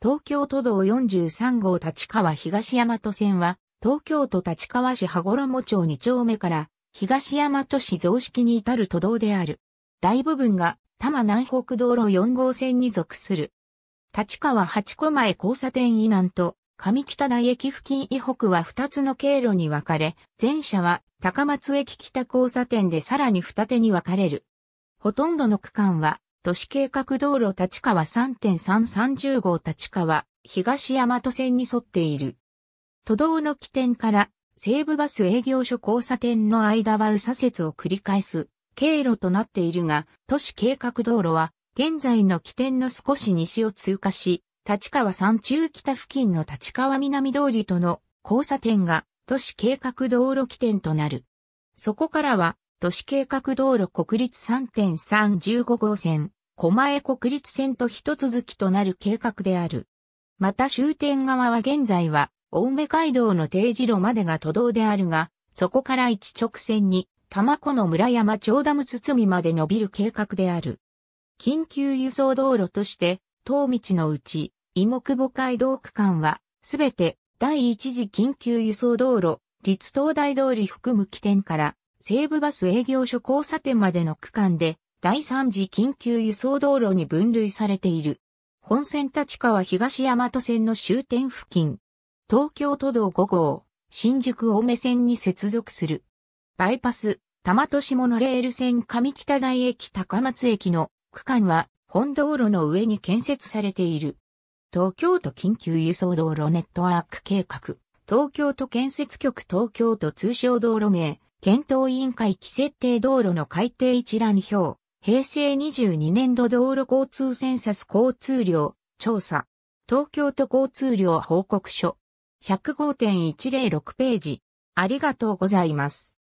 東京都道43号立川東大和線は、東京都立川市羽衣町2丁目から、東大和市増式に至る都道である。大部分が、多摩南北道路4号線に属する。立川八個前交差点以南と、上北台駅付近以北は2つの経路に分かれ、前者は高松駅北交差点でさらに二手に分かれる。ほとんどの区間は都市計画道路立川3.330号立川、東大和線に沿っている。都道の起点から西武バス営業所交差点の間は右左折を繰り返す経路となっているが、都市計画道路は現在の起点の少し西を通過し、立川山中北付近の立川南通りとの交差点が都市計画道路起点となる。そこからは都市計画道路国立3.315号線、狛江国立線と一続きとなる計画である。また終点側は現在は、青梅街道の定時路までが都道であるが、そこから一直線に、玉子の村山町ダム堤まで伸びる計画である。緊急輸送道路として、東道のうち、伊木母街道区間は、すべて第一次緊急輸送道路、立東大通り含む起点から、西部バス営業所交差点までの区間で、第3次緊急輸送道路に分類されている。本線立川東大和線の終点付近。東京都道5号、新宿大目線に接続する。バイパス、玉都市モノレール線上北台駅高松駅の区間は本道路の上に建設されている。東京都緊急輸送道路ネットワーク計画。東京都建設局東京都通商道路名、検討委員会規設定道路の改定一覧表。平成22年度道路交通センサス交通量調査東京都交通量報告書105.106ページありがとうございます。